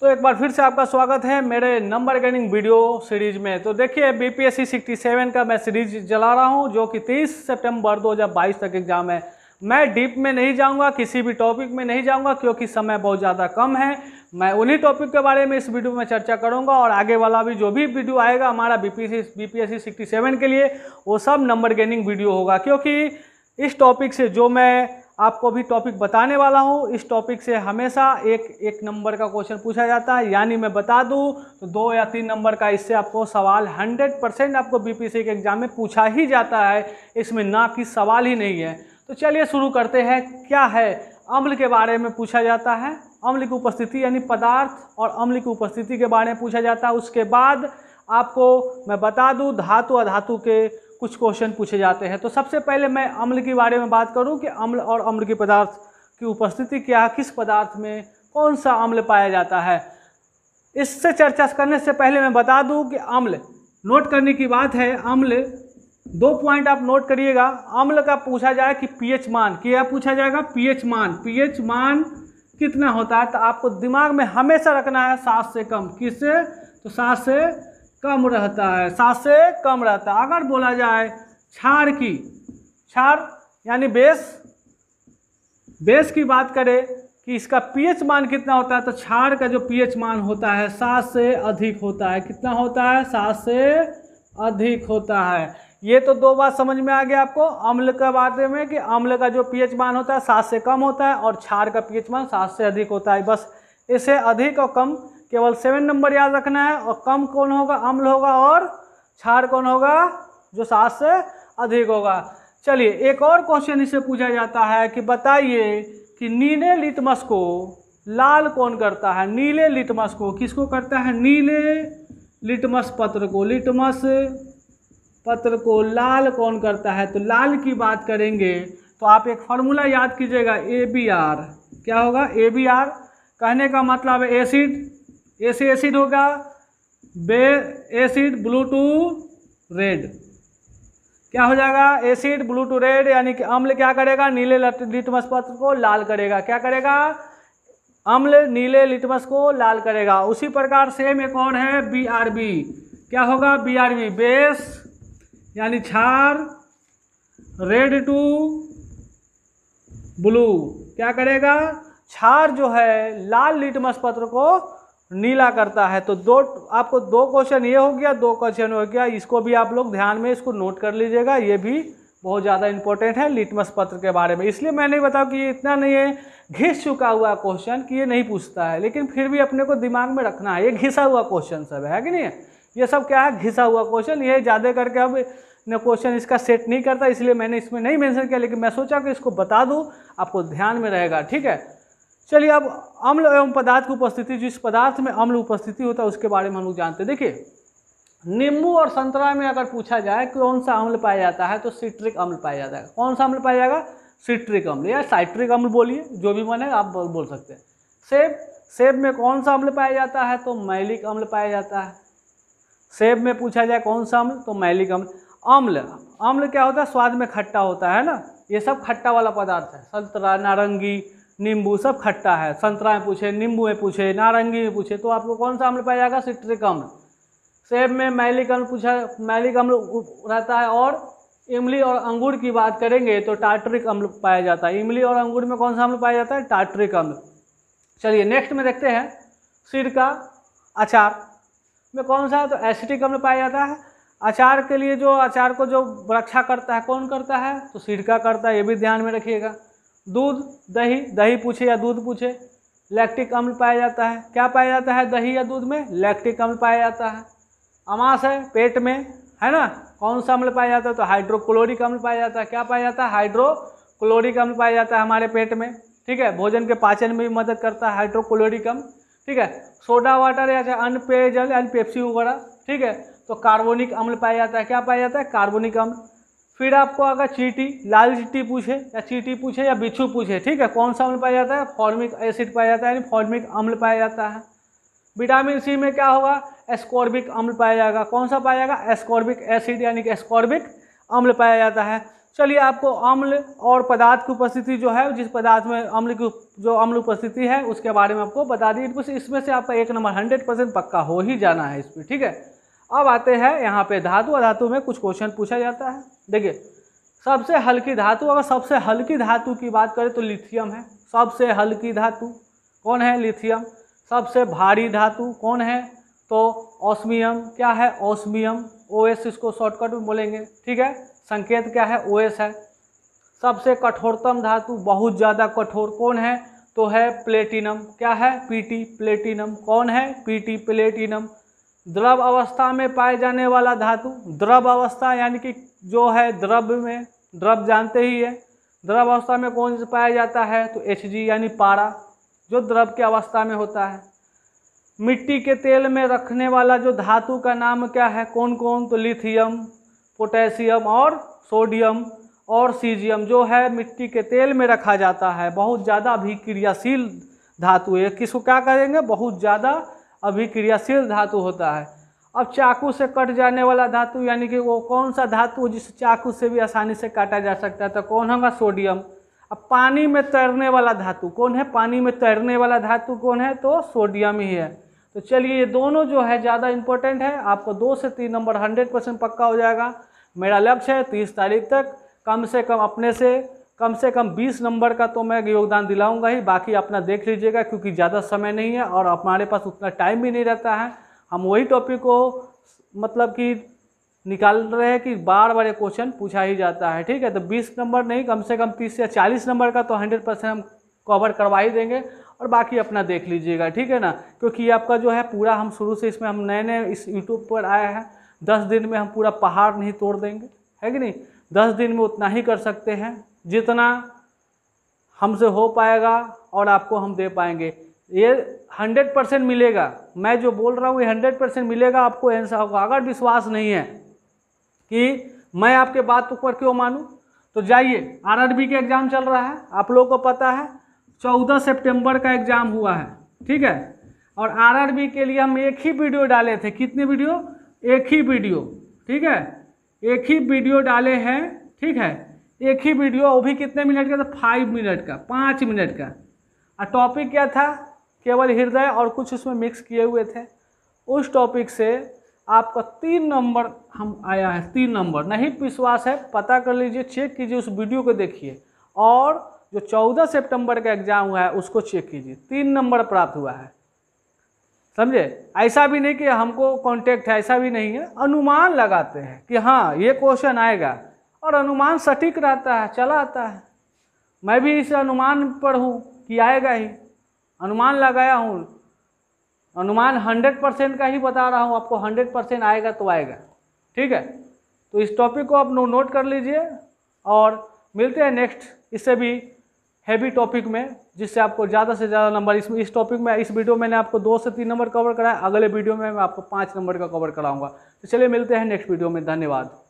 तो एक बार फिर से आपका स्वागत है मेरे नंबर गेनिंग वीडियो सीरीज में तो देखिए बी पी एस का मैं सीरीज चला रहा हूँ जो कि 30 सितंबर 2022 तक एग्ज़ाम है मैं डीप में नहीं जाऊँगा किसी भी टॉपिक में नहीं जाऊँगा क्योंकि समय बहुत ज़्यादा कम है मैं उन्हीं टॉपिक के बारे में इस वीडियो में चर्चा करूँगा और आगे वाला भी जो भी वीडियो आएगा हमारा बी पी एस के लिए वो सब नंबर गेनिंग वीडियो होगा क्योंकि इस टॉपिक से जो मैं आपको भी टॉपिक बताने वाला हूँ इस टॉपिक से हमेशा एक एक नंबर का क्वेश्चन पूछा जाता है यानी मैं बता दूँ तो दो या तीन नंबर का इससे आपको सवाल हंड्रेड परसेंट आपको बीपीसी के एग्ज़ाम में पूछा ही जाता है इसमें ना कि सवाल ही नहीं है तो चलिए शुरू करते हैं क्या है अम्ल के बारे में पूछा जाता है अम्ल की उपस्थिति यानी पदार्थ और अम्ल की उपस्थिति के बारे में पूछा जाता है उसके बाद आपको मैं बता दूँ धातु अधातु के कुछ क्वेश्चन पूछे जाते हैं तो सबसे पहले मैं अम्ल के बारे में बात करूं कि अम्ल और अम्ल के पदार्थ की उपस्थिति क्या किस पदार्थ में कौन सा अम्ल पाया जाता है इससे चर्चा करने से पहले मैं बता दूं कि अम्ल नोट करने की बात है अम्ल दो पॉइंट आप नोट करिएगा अम्ल का पूछा जाए कि पी मान क्या पूछा जाएगा पी मान पी मान कितना होता है तो आपको दिमाग में हमेशा रखना है सात से कम किससे तो सात से कम रहता है सात से कम रहता है अगर बोला जाए छार की छार यानी बेस बेस की बात करें कि इसका पीएच मान कितना होता है तो छार का जो पीएच मान होता है सात से अधिक होता है कितना होता है सात से अधिक होता है ये तो दो बात समझ में आ गया आपको अम्ल के बारे में कि अम्ल का जो पीएच मान होता है सात से कम होता है और छार का पीएच मान सात से अधिक होता है बस इसे अधिक और कम केवल सेवन नंबर याद रखना है और कम कौन होगा अम्ल होगा और क्षार कौन होगा जो सात से अधिक होगा चलिए एक और क्वेश्चन इसे पूछा जाता है कि बताइए कि नीले लिटमस को लाल कौन करता है नीले लिटमस को किसको करता है नीले लिटमस पत्र को लिटमस पत्र को लाल कौन करता है तो लाल की बात करेंगे तो आप एक फार्मूला याद कीजिएगा ए बी आर क्या होगा ए बी आर कहने का मतलब है एसिड ए एसिड होगा बे एसिड ब्लू टू रेड क्या हो जाएगा एसिड ब्लू टू रेड यानी कि अम्ल क्या करेगा नीले लिटमस पत्र को लाल करेगा क्या करेगा अम्ल नीले लिटमस को लाल करेगा उसी प्रकार सेम एक और है बी आर बी क्या होगा बी आर बी बेस यानी छार रेड टू ब्लू क्या करेगा छार जो है लाल लिटमस पत्र को नीला करता है तो दो आपको दो क्वेश्चन ये हो गया दो क्वेश्चन हो गया इसको भी आप लोग ध्यान में इसको नोट कर लीजिएगा ये भी बहुत ज़्यादा इंपॉर्टेंट है लिटमस पत्र के बारे में इसलिए मैंने बताऊँ कि ये इतना नहीं है घिस चुका हुआ क्वेश्चन कि ये नहीं पूछता है लेकिन फिर भी अपने को दिमाग में रखना है ये घिसा हुआ क्वेश्चन सब है कि नहीं ये सब क्या है घिसा हुआ क्वेश्चन ये ज़्यादा करके अब ने क्वेश्चन इसका सेट नहीं करता इसलिए मैंने इसमें नहीं मेंशन किया लेकिन मैं सोचा कि इसको बता दूँ आपको ध्यान में रहेगा ठीक है चलिए अब अम्ल एवं पदार्थ की उपस्थिति जिस पदार्थ में अम्ल उपस्थिति होता है उसके बारे में हम लोग जानते हैं देखिए नींबू और संतरा में अगर पूछा जाए कौन सा अम्ल पाया जाता है तो सिट्रिक अम्ल पाया जाता है कौन सा अम्ल पाया जाएगा सिट्रिक अम्ल या साइट्रिक अम्ल बोलिए जो भी है आप बोल सकते हैं सेब सेब में कौन सा अम्ल पाया जाता है तो मैलिक अम्ल पाया जाता है सेब में पूछा जाए कौन सा अम्ल तो मैलिक अम्ल अम्ल अम्ल क्या होता है स्वाद में खट्टा होता है ना ये सब खट्टा वाला पदार्थ है संतरा नारंगी नींबू सब खट्टा है संतरा में पूछे नींबू में पूछे नारंगी में पूछे तो आपको कौन सा अम्ल पाया जाएगा सिट्रिक अम्ल सेब में मैलिक अम्ल पूछा मैलिक अम्ल रहता है और इमली और अंगूर की बात करेंगे तो टार्ट्रिक अम्ल पाया जाता है इमली और अंगूर में कौन सा अम्ल पाया जाता है टार्ट्रिक अम्ल चलिए नेक्स्ट में देखते हैं सिर का अचार में कौन सा है तो एसिटिक अम्ल पाया जाता है अचार के लिए जो अचार को जो रक्षा करता है कौन करता है तो सिरका करता है ये भी ध्यान में रखिएगा दूध दही दही पूछे या दूध पूछे लैक्टिक अम्ल पाया जाता है क्या पाया जाता है दही या दूध में लैक्टिक अम्ल पाया जाता है अमास है पेट में है ना कौन सा अम्ल पाया जाता है तो हाइड्रोक्लोरिक अम्ल पाया जाता है क्या पाया जाता है हाइड्रोक्लोरिक अम्ल पाया जाता है हमारे पेट में ठीक है भोजन के पाचन में भी मदद करता है हाइड्रोक्लोरिक अम्ल ठीक है सोडा वाटर या चाहे अन्य पेयजल जल पेप्सी वगैरह ठीक है तो कार्बोनिक अम्ल पाया जाता है क्या पाया जाता है कार्बोनिक अम्ल फिर आपको अगर चीटी लाल चीटी पूछे या चीटी पूछे या बिच्छू पूछे ठीक है कौन सा अम्ल पाया जाता है फॉर्मिक एसिड पाया जाता है यानी फॉर्मिक अम्ल पाया जाता है विटामिन सी में क्या होगा एस्कॉर्बिक अम्ल पाया जाएगा कौन सा पाया जाएगा एस्कॉर्बिक एसिड यानी कि एस्कॉर्बिक अम्ल पाया जाता है चलिए आपको अम्ल और पदार्थ की उपस्थिति जो है जिस पदार्थ में अम्ल की जो अम्ल उपस्थिति है उसके बारे में आपको बता दी इसमें से आपका एक नंबर हंड्रेड परसेंट पक्का हो ही जाना है इसमें ठीक है अब आते हैं यहाँ पे धातु अधातु में कुछ क्वेश्चन पूछा जाता है देखिए सबसे हल्की धातु अगर सबसे हल्की धातु की बात करें तो लिथियम है सबसे हल्की धातु कौन है लिथियम सबसे भारी धातु कौन है तो ऑस्मियम क्या है ऑस्मियम ओ एस इसको शॉर्टकट में बोलेंगे ठीक है संकेत क्या है ओ एस है सबसे कठोरतम धातु बहुत ज़्यादा कठोर कौन है तो है प्लेटिनम क्या है पीटी प्लेटिनम कौन है पीटी प्लेटिनम द्रव अवस्था में पाए जाने वाला धातु द्रव अवस्था यानी कि जो है द्रव में द्रव जानते ही है द्रव अवस्था में कौन पाया जाता है तो एच यानी पारा जो द्रव के अवस्था में होता है मिट्टी के तेल में रखने वाला जो धातु का नाम क्या है कौन कौन तो लिथियम पोटेशियम और सोडियम और सीजियम जो है मिट्टी के तेल में रखा जाता है बहुत ज़्यादा अभिक्रियाशील धातु है किसको क्या करेंगे बहुत ज़्यादा अभिक्रियाशील धातु होता है अब चाकू से कट जाने वाला धातु यानी कि वो कौन सा धातु जिस चाकू से भी आसानी से काटा जा सकता है तो कौन होगा सोडियम अब पानी में तैरने वाला धातु कौन है पानी में तैरने वाला धातु कौन है तो सोडियम ही है तो चलिए ये दोनों जो है ज़्यादा इंपॉर्टेंट है आपको दो से तीन नंबर हंड्रेड परसेंट पक्का हो जाएगा मेरा लक्ष्य है तीस तारीख तक कम से कम अपने से कम से कम 20 नंबर का तो मैं योगदान दिलाऊंगा ही बाकी अपना देख लीजिएगा क्योंकि ज़्यादा समय नहीं है और हमारे पास उतना टाइम भी नहीं रहता है हम वही टॉपिक को मतलब कि निकाल रहे हैं कि बार बार ये क्वेश्चन पूछा ही जाता है ठीक है तो 20 नंबर नहीं कम से कम 30 या 40 नंबर का तो 100 परसेंट हम कवर करवा ही देंगे और बाकी अपना देख लीजिएगा ठीक है ना क्योंकि आपका जो है पूरा हम शुरू से इसमें हम नए नए इस यूट्यूब पर आए हैं दस दिन में हम पूरा पहाड़ नहीं तोड़ देंगे है कि नहीं दस दिन में उतना ही कर सकते हैं जितना हमसे हो पाएगा और आपको हम दे पाएंगे ये हंड्रेड परसेंट मिलेगा मैं जो बोल रहा हूँ ये हंड्रेड परसेंट मिलेगा आपको ऐसा होगा अगर विश्वास नहीं है कि मैं आपके बात पर क्यों मानूँ तो जाइए आरआरबी का एग्ज़ाम चल रहा है आप लोगों को पता है चौदह सितंबर का एग्ज़ाम हुआ है ठीक है और आरआरबी के लिए हम एक ही वीडियो डाले थे कितने वीडियो एक ही वीडियो ठीक है एक ही वीडियो डाले हैं ठीक है एक ही वीडियो वो भी कितने मिनट का था तो फाइव मिनट का पाँच मिनट का और टॉपिक क्या था केवल हृदय और कुछ उसमें मिक्स किए हुए थे उस टॉपिक से आपका तीन नंबर हम आया है तीन नंबर नहीं विश्वास है पता कर लीजिए चेक कीजिए उस वीडियो को देखिए और जो चौदह सितंबर का एग्ज़ाम हुआ है उसको चेक कीजिए तीन नंबर प्राप्त हुआ है समझे ऐसा भी नहीं कि हमको कांटेक्ट है ऐसा भी नहीं है अनुमान लगाते हैं कि हाँ ये क्वेश्चन आएगा और अनुमान सटीक रहता है चला आता है मैं भी इस अनुमान पर हूँ कि आएगा ही अनुमान लगाया हूँ अनुमान हंड्रेड परसेंट का ही बता रहा हूँ आपको हंड्रेड परसेंट आएगा तो आएगा ठीक है तो इस टॉपिक को आप नो नोट कर लीजिए और मिलते हैं नेक्स्ट इससे भी हैवी टॉपिक में जिससे आपको ज़्यादा से ज़्यादा नंबर इसमें इस टॉपिक में इस वीडियो में मैंने आपको दो से तीन नंबर कवर कराया अगले वीडियो में मैं आपको पाँच नंबर का कवर कराऊंगा तो चलिए मिलते हैं नेक्स्ट वीडियो में धन्यवाद